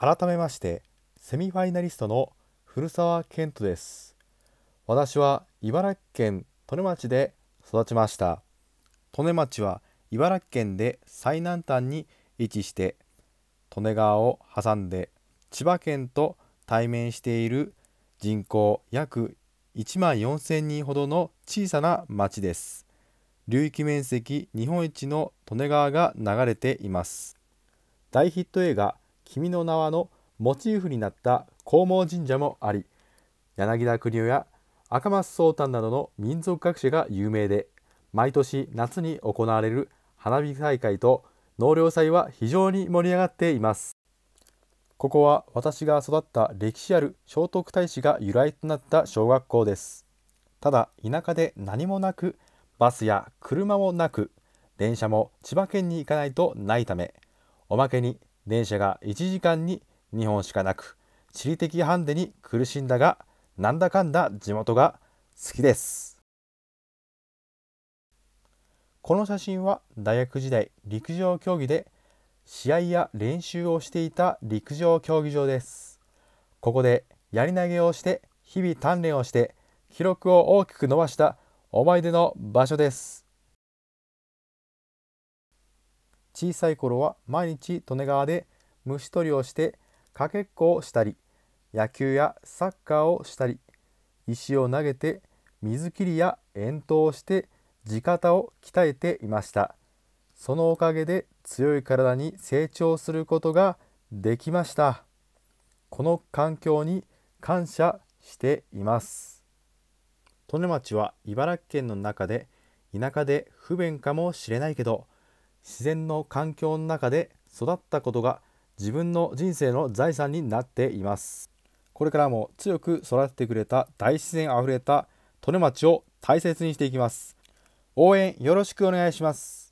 改めましてセミファイナリストの古澤健人です私は茨城県利根町で育ちました利根町は茨城県で最南端に位置して利根川を挟んで千葉県と対面している人口約1万4000人ほどの小さな町です流域面積日本一の利根川が流れています大ヒット映画君の名は」のモチーフになった黄毛神社もあり柳田国夫や赤松宗丹などの民族学者が有名で毎年夏に行われる花火大会と納涼祭は非常に盛り上がっていますここは私が育った歴史ある聖徳太子が由来となった小学校ですただ田舎で何もなくバスや車もなく電車も千葉県に行かないとないためおまけに電車が1時間に2本しかなく地理的ハンデに苦しんだがなんだかんだ地元が好きですこの写真は大学時代陸上競技で試合や練習をしていた陸上競技場ですここでやり投げをして日々鍛錬をして記録を大きく伸ばした思い出の場所です小さい頃は毎日利根川で虫取りをしてかけっこをしたり野球やサッカーをしたり石を投げて水切りや遠投をして地肩を鍛えていましたそのおかげで強い体に成長することができましたこの環境に感謝しています利根町は茨城県の中で田舎で不便かもしれないけど自然の環境の中で育ったことが自分の人生の財産になっていますこれからも強く育ててくれた大自然あふれた利根町を大切にしていきます応援よろしくお願いします